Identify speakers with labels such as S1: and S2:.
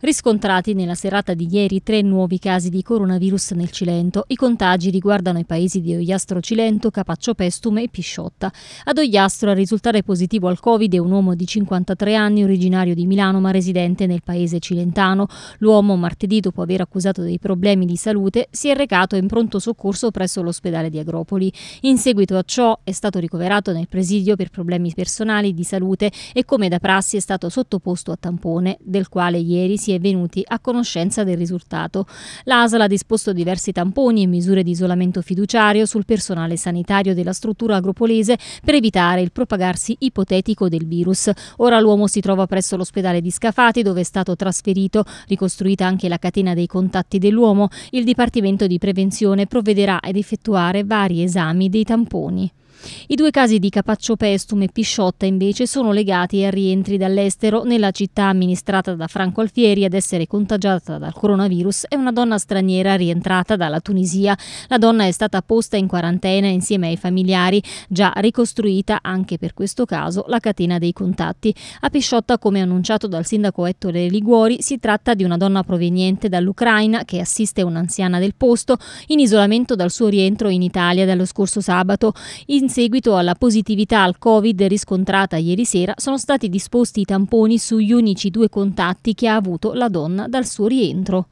S1: Riscontrati nella serata di ieri tre nuovi casi di coronavirus nel Cilento. I contagi riguardano i paesi di Oiastro Cilento, Capaccio Pestume e Pisciotta. Ad Oiastro a risultare positivo al Covid è un uomo di 53 anni originario di Milano ma residente nel paese cilentano. L'uomo martedì dopo aver accusato dei problemi di salute si è recato in pronto soccorso presso l'ospedale di Agropoli. In seguito a ciò è stato ricoverato nel presidio per problemi personali di salute e come da prassi è stato sottoposto a tampone del quale ieri si si è venuti a conoscenza del risultato. L'ASL ha disposto diversi tamponi e misure di isolamento fiduciario sul personale sanitario della struttura agropolese per evitare il propagarsi ipotetico del virus. Ora l'uomo si trova presso l'ospedale di Scafati dove è stato trasferito, ricostruita anche la catena dei contatti dell'uomo. Il Dipartimento di Prevenzione provvederà ad effettuare vari esami dei tamponi. I due casi di Capaccio Pestum e Pisciotta invece sono legati a rientri dall'estero. Nella città amministrata da Franco Alfieri ad essere contagiata dal coronavirus è una donna straniera rientrata dalla Tunisia. La donna è stata posta in quarantena insieme ai familiari, già ricostruita anche per questo caso la catena dei contatti. A Pisciotta, come annunciato dal sindaco Ettore Liguori, si tratta di una donna proveniente dall'Ucraina che assiste un'anziana del posto in isolamento dal suo rientro in Italia dallo scorso sabato. In in seguito alla positività al Covid riscontrata ieri sera, sono stati disposti i tamponi sugli unici due contatti che ha avuto la donna dal suo rientro.